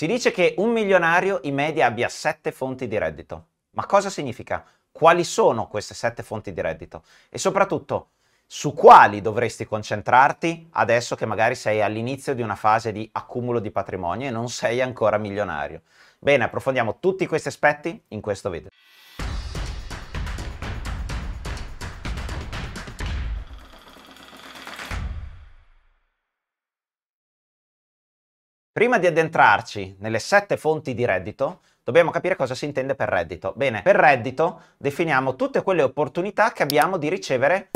Si dice che un milionario in media abbia sette fonti di reddito. Ma cosa significa? Quali sono queste sette fonti di reddito? E soprattutto, su quali dovresti concentrarti adesso che magari sei all'inizio di una fase di accumulo di patrimonio e non sei ancora milionario? Bene, approfondiamo tutti questi aspetti in questo video. Prima di addentrarci nelle sette fonti di reddito, dobbiamo capire cosa si intende per reddito. Bene, per reddito definiamo tutte quelle opportunità che abbiamo di ricevere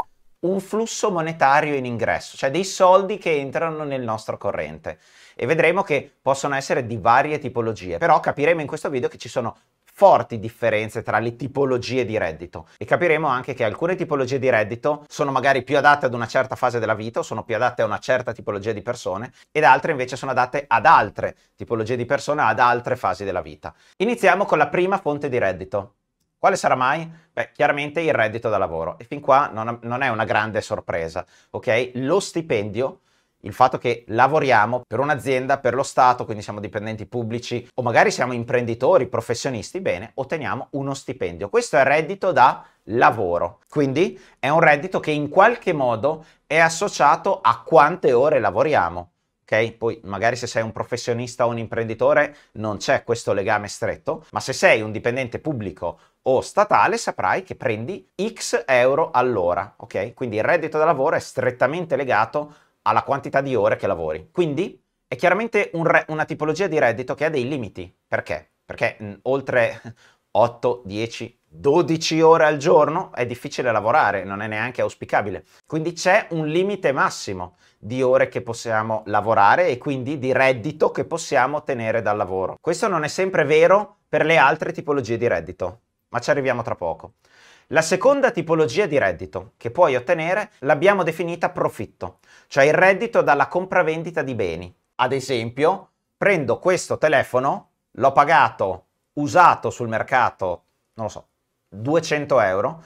un flusso monetario in ingresso, cioè dei soldi che entrano nel nostro corrente. E vedremo che possono essere di varie tipologie, però capiremo in questo video che ci sono forti differenze tra le tipologie di reddito e capiremo anche che alcune tipologie di reddito sono magari più adatte ad una certa fase della vita, sono più adatte a una certa tipologia di persone ed altre invece sono adatte ad altre tipologie di persone, ad altre fasi della vita. Iniziamo con la prima fonte di reddito. Quale sarà mai? Beh, chiaramente il reddito da lavoro e fin qua non, non è una grande sorpresa, ok? Lo stipendio il fatto che lavoriamo per un'azienda, per lo Stato, quindi siamo dipendenti pubblici o magari siamo imprenditori, professionisti, bene, otteniamo uno stipendio. Questo è reddito da lavoro, quindi è un reddito che in qualche modo è associato a quante ore lavoriamo. Ok, Poi magari se sei un professionista o un imprenditore non c'è questo legame stretto, ma se sei un dipendente pubblico o statale saprai che prendi X euro all'ora, ok? Quindi il reddito da lavoro è strettamente legato alla quantità di ore che lavori. Quindi è chiaramente un re- una tipologia di reddito che ha dei limiti. Perché? Perché mh, mm, oltre 8, 10, 12 ore al giorno è difficile lavorare, non è neanche auspicabile. Quindi c'è un limite massimo di ore che possiamo lavorare e quindi di reddito che possiamo ottenere dal lavoro. Questo non è sempre vero per le altre tipologie di reddito, ma ci arriviamo tra poco. La seconda tipologia di reddito che puoi ottenere l'abbiamo definita profitto, cioè il reddito dalla compravendita di beni. Ad esempio, prendo questo telefono, l'ho pagato usato sul mercato, non lo so, 200 euro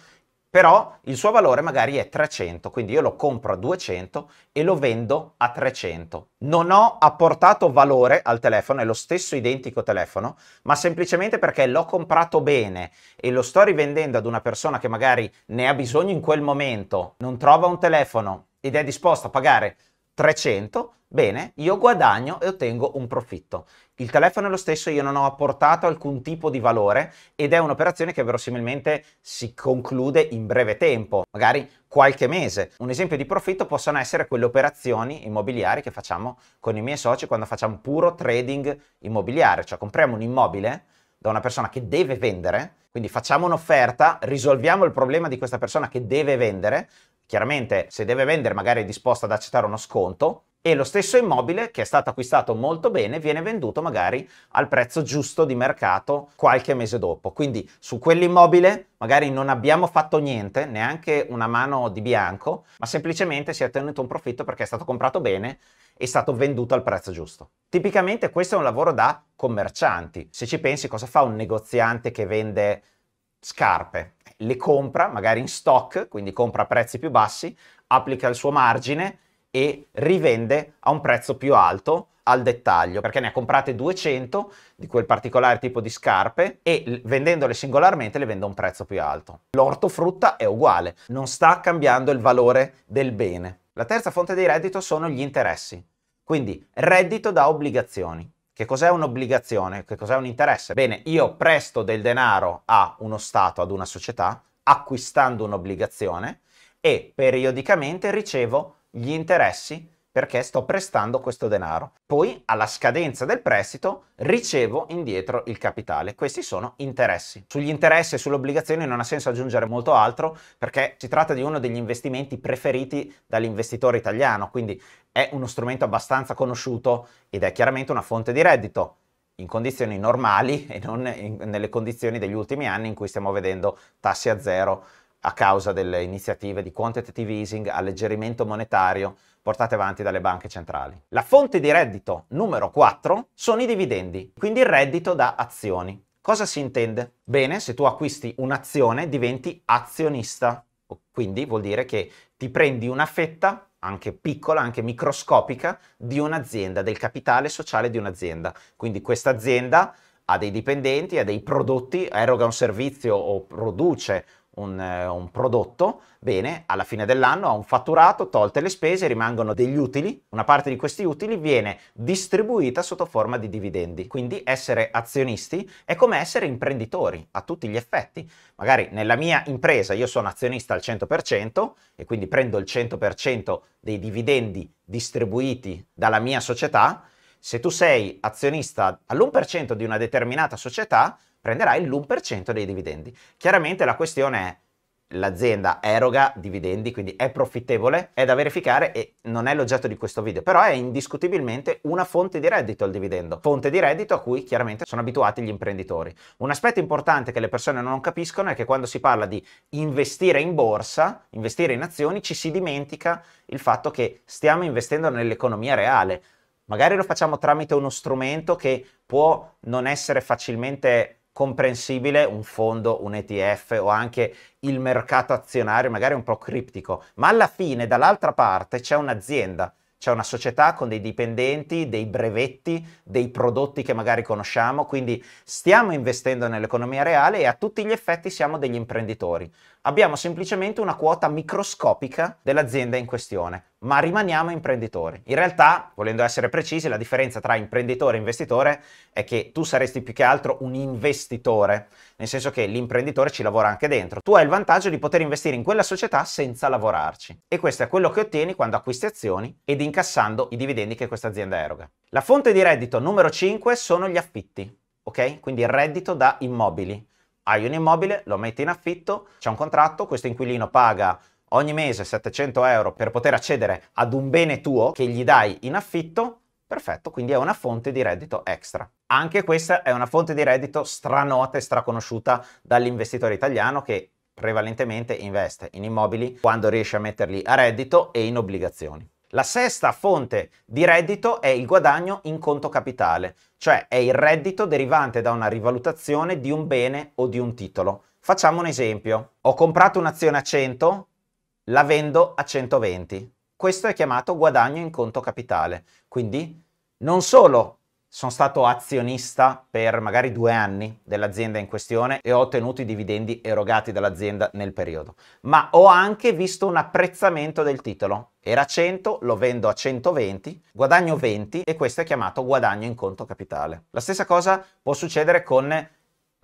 però il suo valore magari è 300, quindi io lo compro a 200 e lo vendo a 300. Non ho apportato valore al telefono, è lo stesso identico telefono, ma semplicemente perché l'ho comprato bene e lo sto rivendendo ad una persona che magari ne ha bisogno in quel momento, non trova un telefono ed è disposto a pagare 300, bene, io guadagno e ottengo un profitto. Il telefono è lo stesso, io non ho apportato alcun tipo di valore ed è un'operazione che verosimilmente si conclude in breve tempo, magari qualche mese. Un esempio di profitto possono essere quelle operazioni immobiliari che facciamo con i miei soci quando facciamo puro trading immobiliare, cioè compriamo un immobile da una persona che deve vendere, quindi facciamo un'offerta, risolviamo il problema di questa persona che deve vendere, chiaramente se deve vendere magari è disposta ad accettare uno sconto e lo stesso immobile che è stato acquistato molto bene viene venduto magari al prezzo giusto di mercato qualche mese dopo. Quindi su quell'immobile magari non abbiamo fatto niente, neanche una mano di bianco, ma semplicemente si è ottenuto un profitto perché è stato comprato bene e è stato venduto al prezzo giusto. Tipicamente questo è un lavoro da commercianti. Se ci pensi cosa fa un negoziante che vende scarpe? le compra magari in stock, quindi compra a prezzi più bassi, applica il suo margine e rivende a un prezzo più alto al dettaglio, perché ne ha comprate 200 di quel particolare tipo di scarpe e vendendole singolarmente le vende a un prezzo più alto. L'ortofrutta è uguale, non sta cambiando il valore del bene. La terza fonte di reddito sono gli interessi, quindi reddito da obbligazioni. Che cos'è un'obbligazione? Che cos'è un interesse? Bene, io presto del denaro a uno Stato, ad una società, acquistando un'obbligazione e periodicamente ricevo gli interessi perché sto prestando questo denaro. Poi alla scadenza del prestito ricevo indietro il capitale. Questi sono interessi. Sugli interessi e sulle obbligazioni non ha senso aggiungere molto altro perché si tratta di uno degli investimenti preferiti dall'investitore italiano, quindi è uno strumento abbastanza conosciuto ed è chiaramente una fonte di reddito in condizioni normali e non in, nelle condizioni degli ultimi anni in cui stiamo vedendo tassi a zero a causa delle iniziative di quantitative easing, alleggerimento monetario portate avanti dalle banche centrali. La fonte di reddito numero 4 sono i dividendi, quindi il reddito da azioni. Cosa si intende? Bene, se tu acquisti un'azione diventi azionista, quindi vuol dire che ti prendi una fetta anche piccola, anche microscopica, di un'azienda, del capitale sociale di un'azienda. Quindi questa azienda ha dei dipendenti, ha dei prodotti, eroga un servizio o produce un, eh, un, prodotto, bene, alla fine dell'anno ha un fatturato, tolte le spese, rimangono degli utili, una parte di questi utili viene distribuita sotto forma di dividendi. Quindi essere azionisti è come essere imprenditori a tutti gli effetti. Magari nella mia impresa io sono azionista al 100% e quindi prendo il 100% dei dividendi distribuiti dalla mia società. Se tu sei azionista all'1% di una determinata società, prenderai l'1% dei dividendi. Chiaramente la questione è l'azienda eroga dividendi, quindi è profittevole, è da verificare e non è l'oggetto di questo video, però è indiscutibilmente una fonte di reddito il dividendo, fonte di reddito a cui chiaramente sono abituati gli imprenditori. Un aspetto importante che le persone non capiscono è che quando si parla di investire in borsa, investire in azioni, ci si dimentica il fatto che stiamo investendo nell'economia reale. Magari lo facciamo tramite uno strumento che può non essere facilmente comprensibile un fondo, un ETF o anche il mercato azionario, magari un po' criptico, ma alla fine dall'altra parte c'è un'azienda, c'è una società con dei dipendenti, dei brevetti, dei prodotti che magari conosciamo, quindi stiamo investendo nell'economia reale e a tutti gli effetti siamo degli imprenditori abbiamo semplicemente una quota microscopica dell'azienda in questione, ma rimaniamo imprenditori. In realtà, volendo essere precisi, la differenza tra imprenditore e investitore è che tu saresti più che altro un investitore, nel senso che l'imprenditore ci lavora anche dentro. Tu hai il vantaggio di poter investire in quella società senza lavorarci e questo è quello che ottieni quando acquisti azioni ed incassando i dividendi che questa azienda eroga. La fonte di reddito numero 5 sono gli affitti, ok? Quindi il reddito da immobili hai un immobile, lo metti in affitto, c'è un contratto, questo inquilino paga ogni mese 700 euro per poter accedere ad un bene tuo che gli dai in affitto, perfetto, quindi è una fonte di reddito extra. Anche questa è una fonte di reddito stranota e straconosciuta dall'investitore italiano che prevalentemente investe in immobili quando riesce a metterli a reddito e in obbligazioni. La sesta fonte di reddito è il guadagno in conto capitale, cioè è il reddito derivante da una rivalutazione di un bene o di un titolo. Facciamo un esempio. Ho comprato un'azione a 100, la vendo a 120. Questo è chiamato guadagno in conto capitale. Quindi non solo sono stato azionista per magari due anni dell'azienda in questione e ho ottenuto i dividendi erogati dall'azienda nel periodo, ma ho anche visto un apprezzamento del titolo. Era 100, lo vendo a 120, guadagno 20 e questo è chiamato guadagno in conto capitale. La stessa cosa può succedere con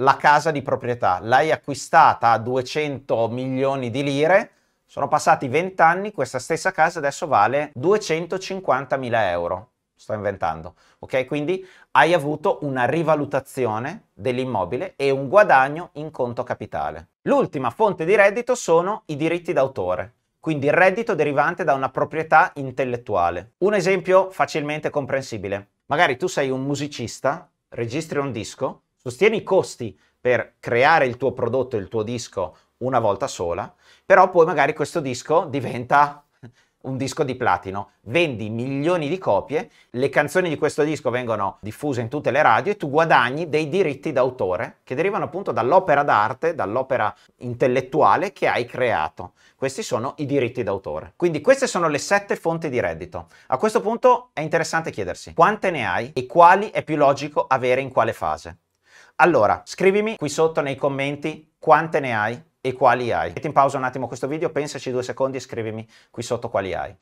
la casa di proprietà. L'hai acquistata a 200 milioni di lire, sono passati 20 anni, questa stessa casa adesso vale 250 mila euro sto inventando, ok? Quindi hai avuto una rivalutazione dell'immobile e un guadagno in conto capitale. L'ultima fonte di reddito sono i diritti d'autore, quindi il reddito derivante da una proprietà intellettuale. Un esempio facilmente comprensibile. Magari tu sei un musicista, registri un disco, sostieni i costi per creare il tuo prodotto, il tuo disco una volta sola, però poi magari questo disco diventa un disco di platino, vendi milioni di copie, le canzoni di questo disco vengono diffuse in tutte le radio e tu guadagni dei diritti d'autore che derivano appunto dall'opera d'arte, dall'opera intellettuale che hai creato. Questi sono i diritti d'autore. Quindi queste sono le sette fonti di reddito. A questo punto è interessante chiedersi quante ne hai e quali è più logico avere in quale fase. Allora, scrivimi qui sotto nei commenti quante ne hai e quali hai. Metti in pausa un attimo questo video, pensaci due secondi e scrivimi qui sotto quali hai.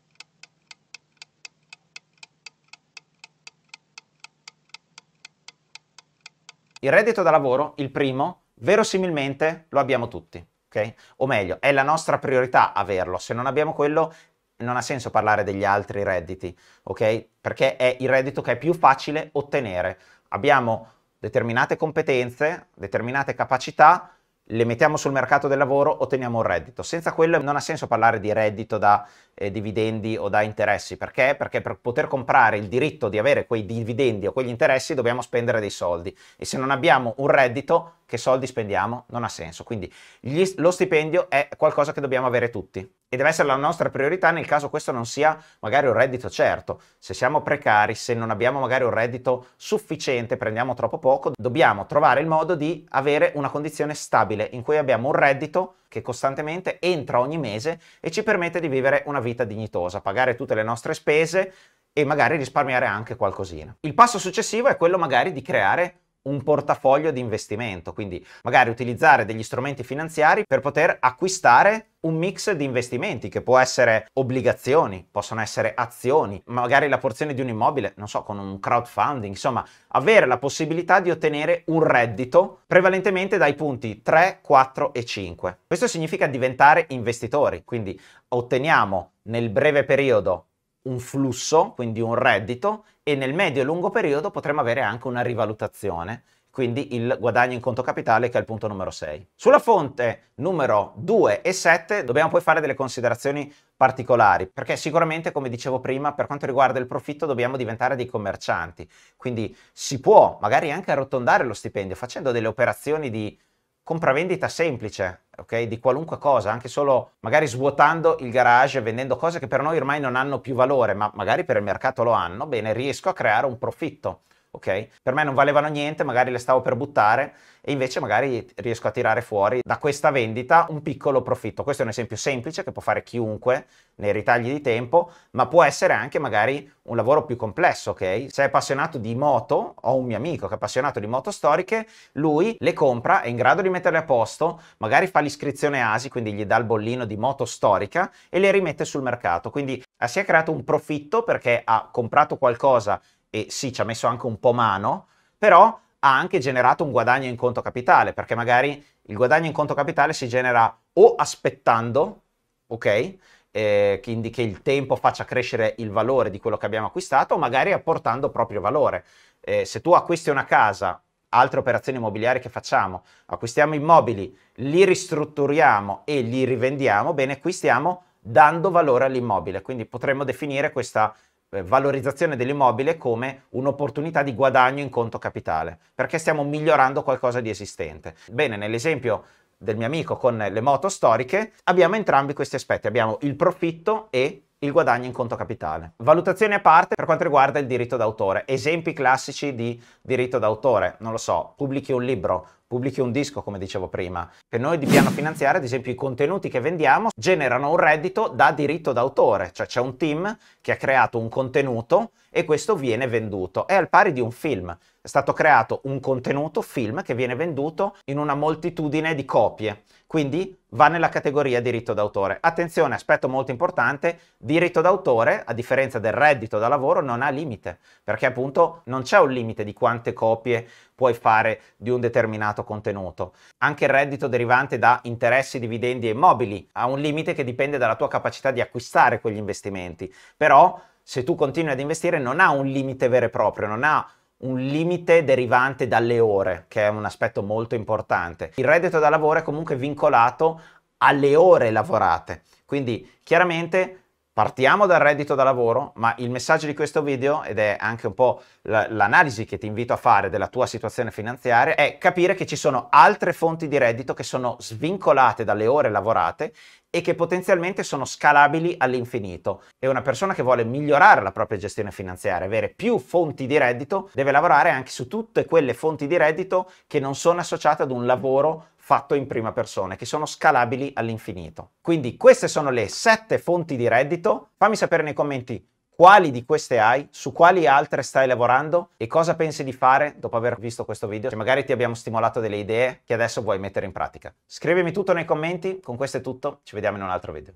Il reddito da lavoro, il primo, verosimilmente lo abbiamo tutti, ok? O meglio, è la nostra priorità averlo. Se non abbiamo quello, non ha senso parlare degli altri redditi, ok? Perché è il reddito che è più facile ottenere. Abbiamo determinate competenze, determinate capacità, le mettiamo sul mercato del lavoro, otteniamo un reddito. Senza quello non ha senso parlare di reddito da eh, dividendi o da interessi. Perché? Perché per poter comprare il diritto di avere quei dividendi o quegli interessi dobbiamo spendere dei soldi. E se non abbiamo un reddito, che soldi spendiamo? Non ha senso. Quindi gli, lo stipendio è qualcosa che dobbiamo avere tutti e deve essere la nostra priorità nel caso questo non sia magari un reddito certo. Se siamo precari, se non abbiamo magari un reddito sufficiente, prendiamo troppo poco, dobbiamo trovare il modo di avere una condizione stabile in cui abbiamo un reddito che costantemente entra ogni mese e ci permette di vivere una vita dignitosa, pagare tutte le nostre spese e magari risparmiare anche qualcosina. Il passo successivo è quello magari di creare un portafoglio di investimento, quindi magari utilizzare degli strumenti finanziari per poter acquistare un mix di investimenti che può essere obbligazioni, possono essere azioni, magari la porzione di un immobile, non so, con un crowdfunding, insomma, avere la possibilità di ottenere un reddito prevalentemente dai punti 3, 4 e 5. Questo significa diventare investitori, quindi otteniamo nel breve periodo un flusso, quindi un reddito, e nel medio e lungo periodo potremo avere anche una rivalutazione quindi il guadagno in conto capitale che è il punto numero 6. Sulla fonte numero 2 e 7 dobbiamo poi fare delle considerazioni particolari, perché sicuramente, come dicevo prima, per quanto riguarda il profitto dobbiamo diventare dei commercianti, quindi si può magari anche arrotondare lo stipendio facendo delle operazioni di compravendita semplice, ok? Di qualunque cosa, anche solo magari svuotando il garage, vendendo cose che per noi ormai non hanno più valore, ma magari per il mercato lo hanno, bene, riesco a creare un profitto ok? Per me non valevano niente, magari le stavo per buttare e invece magari riesco a tirare fuori da questa vendita un piccolo profitto. Questo è un esempio semplice che può fare chiunque nei ritagli di tempo, ma può essere anche magari un lavoro più complesso, ok? Se è appassionato di moto, ho un mio amico che è appassionato di moto storiche, lui le compra, è in grado di metterle a posto, magari fa l'iscrizione ASI, quindi gli dà il bollino di moto storica e le rimette sul mercato. Quindi eh, si è creato un profitto perché ha comprato qualcosa e sì, ci ha messo anche un po' mano, però ha anche generato un guadagno in conto capitale, perché magari il guadagno in conto capitale si genera o aspettando, ok? Eh, quindi che il tempo faccia crescere il valore di quello che abbiamo acquistato, o magari apportando proprio valore. Eh, se tu acquisti una casa, altre operazioni immobiliari che facciamo, acquistiamo immobili, li ristrutturiamo e li rivendiamo, bene, qui stiamo dando valore all'immobile, quindi potremmo definire questa eh, valorizzazione dell'immobile come un'opportunità di guadagno in conto capitale, perché stiamo migliorando qualcosa di esistente. Bene, nell'esempio del mio amico con le moto storiche, abbiamo entrambi questi aspetti, abbiamo il profitto e il guadagno in conto capitale. Valutazione a parte per quanto riguarda il diritto d'autore, esempi classici di diritto d'autore, non lo so, pubblichi un libro, pubblichi un disco, come dicevo prima. Per noi di piano finanziario, ad esempio, i contenuti che vendiamo generano un reddito da diritto d'autore, cioè c'è un team che ha creato un contenuto e questo viene venduto. È al pari di un film. È stato creato un contenuto film che viene venduto in una moltitudine di copie, quindi va nella categoria diritto d'autore. Attenzione, aspetto molto importante, diritto d'autore, a differenza del reddito da lavoro, non ha limite, perché appunto non c'è un limite di quante copie puoi fare di un determinato determinato contenuto. Anche il reddito derivante da interessi, dividendi e immobili ha un limite che dipende dalla tua capacità di acquistare quegli investimenti, però se tu continui ad investire non ha un limite vero e proprio, non ha un limite derivante dalle ore, che è un aspetto molto importante. Il reddito da lavoro è comunque vincolato alle ore lavorate, quindi chiaramente Partiamo dal reddito da lavoro, ma il messaggio di questo video, ed è anche un po' l'analisi che ti invito a fare della tua situazione finanziaria, è capire che ci sono altre fonti di reddito che sono svincolate dalle ore lavorate e che potenzialmente sono scalabili all'infinito. E una persona che vuole migliorare la propria gestione finanziaria, avere più fonti di reddito, deve lavorare anche su tutte quelle fonti di reddito che non sono associate ad un lavoro fatto in prima persona, che sono scalabili all'infinito. Quindi queste sono le sette fonti di reddito. Fammi sapere nei commenti quali di queste hai, su quali altre stai lavorando e cosa pensi di fare dopo aver visto questo video, se magari ti abbiamo stimolato delle idee che adesso vuoi mettere in pratica. Scrivimi tutto nei commenti, con questo è tutto, ci vediamo in un altro video.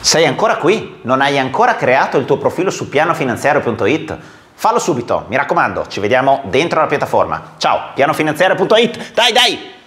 Sei ancora qui? Non hai ancora creato il tuo profilo su pianofinanziario.it? Fallo subito, mi raccomando, ci vediamo dentro la piattaforma. Ciao, pianofinanziaria.it, dai dai!